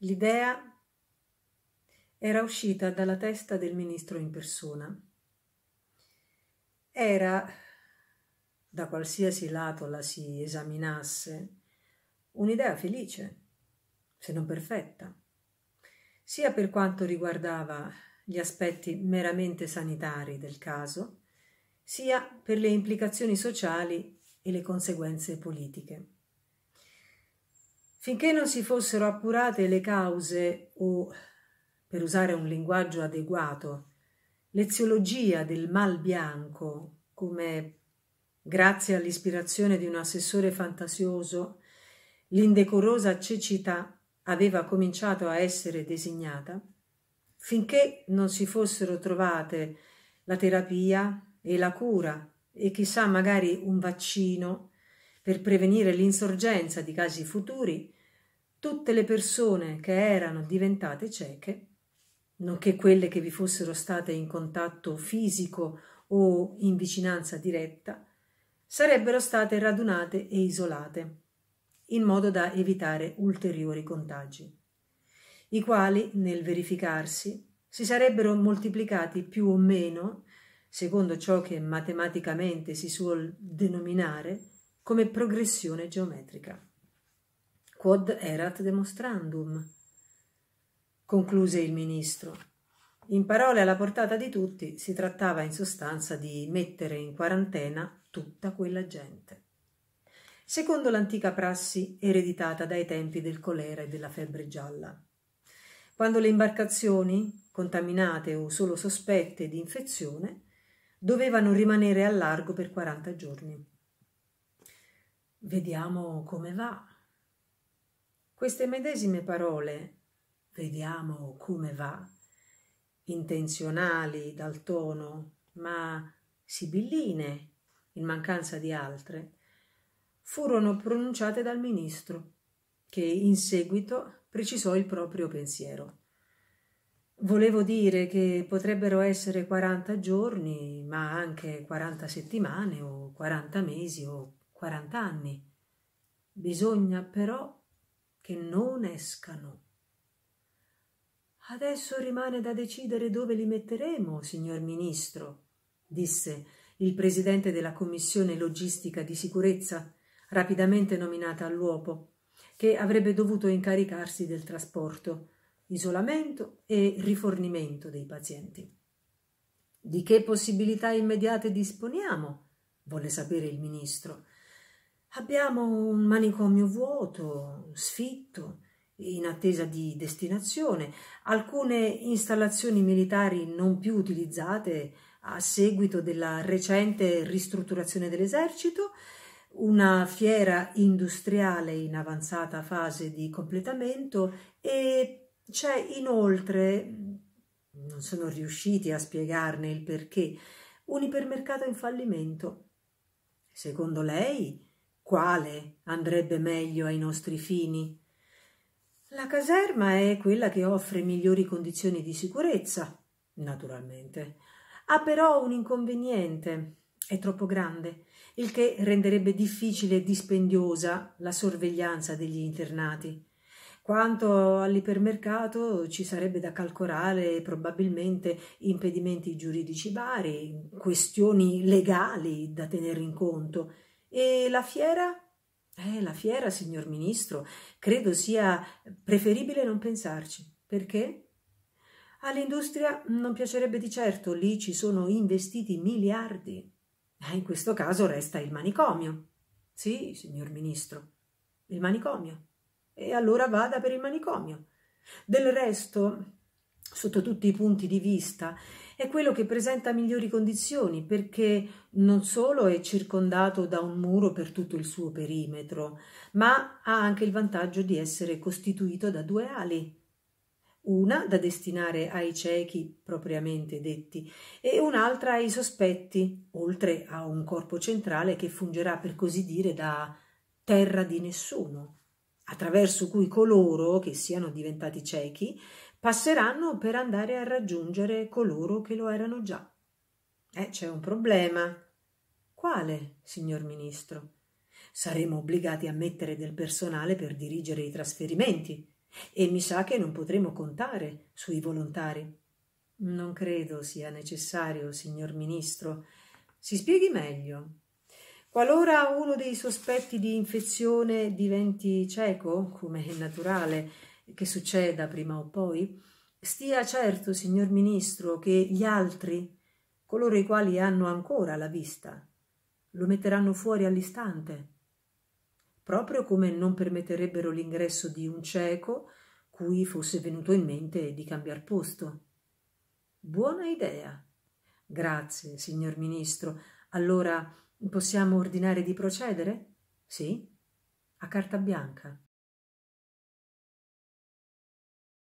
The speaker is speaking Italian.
L'idea era uscita dalla testa del ministro in persona. Era, da qualsiasi lato la si esaminasse, un'idea felice, se non perfetta, sia per quanto riguardava gli aspetti meramente sanitari del caso, sia per le implicazioni sociali e le conseguenze politiche. Finché non si fossero appurate le cause o, per usare un linguaggio adeguato, l'eziologia del mal bianco, come grazie all'ispirazione di un assessore fantasioso, l'indecorosa cecità aveva cominciato a essere designata, finché non si fossero trovate la terapia e la cura e chissà magari un vaccino per prevenire l'insorgenza di casi futuri, tutte le persone che erano diventate cieche, nonché quelle che vi fossero state in contatto fisico o in vicinanza diretta, sarebbero state radunate e isolate, in modo da evitare ulteriori contagi, i quali, nel verificarsi, si sarebbero moltiplicati più o meno, secondo ciò che matematicamente si suol denominare, come progressione geometrica quod erat demonstrandum, concluse il ministro. In parole alla portata di tutti si trattava in sostanza di mettere in quarantena tutta quella gente. Secondo l'antica prassi ereditata dai tempi del colera e della febbre gialla, quando le imbarcazioni, contaminate o solo sospette di infezione, dovevano rimanere a largo per 40 giorni. Vediamo come va, queste medesime parole, vediamo come va, intenzionali dal tono, ma sibilline, in mancanza di altre, furono pronunciate dal ministro, che in seguito precisò il proprio pensiero. Volevo dire che potrebbero essere 40 giorni, ma anche 40 settimane o 40 mesi o 40 anni. Bisogna però che non escano. Adesso rimane da decidere dove li metteremo, signor Ministro, disse il presidente della Commissione Logistica di Sicurezza, rapidamente nominata all'uopo, che avrebbe dovuto incaricarsi del trasporto, isolamento e rifornimento dei pazienti. Di che possibilità immediate disponiamo? volle sapere il ministro, Abbiamo un manicomio vuoto, sfitto, in attesa di destinazione, alcune installazioni militari non più utilizzate a seguito della recente ristrutturazione dell'esercito, una fiera industriale in avanzata fase di completamento e c'è inoltre, non sono riusciti a spiegarne il perché, un ipermercato in fallimento. Secondo lei quale andrebbe meglio ai nostri fini? La caserma è quella che offre migliori condizioni di sicurezza, naturalmente. Ha però un inconveniente. È troppo grande, il che renderebbe difficile e dispendiosa la sorveglianza degli internati. Quanto all'ipermercato ci sarebbe da calcolare probabilmente impedimenti giuridici vari, questioni legali da tenere in conto e la fiera? Eh, la fiera, signor Ministro, credo sia preferibile non pensarci. Perché? All'industria non piacerebbe di certo, lì ci sono investiti miliardi. Eh, in questo caso resta il manicomio. Sì, signor Ministro, il manicomio. E allora vada per il manicomio. Del resto, sotto tutti i punti di vista, è quello che presenta migliori condizioni perché non solo è circondato da un muro per tutto il suo perimetro, ma ha anche il vantaggio di essere costituito da due ali, una da destinare ai ciechi propriamente detti e un'altra ai sospetti, oltre a un corpo centrale che fungerà per così dire da terra di nessuno, attraverso cui coloro che siano diventati ciechi passeranno per andare a raggiungere coloro che lo erano già. Eh, c'è un problema. Quale, signor Ministro? Saremo obbligati a mettere del personale per dirigere i trasferimenti e mi sa che non potremo contare sui volontari. Non credo sia necessario, signor Ministro. Si spieghi meglio. Qualora uno dei sospetti di infezione diventi cieco, come è naturale, che succeda prima o poi, stia certo, signor Ministro, che gli altri, coloro i quali hanno ancora la vista, lo metteranno fuori all'istante, proprio come non permetterebbero l'ingresso di un cieco cui fosse venuto in mente di cambiar posto. Buona idea. Grazie, signor Ministro. Allora possiamo ordinare di procedere? Sì, a carta bianca.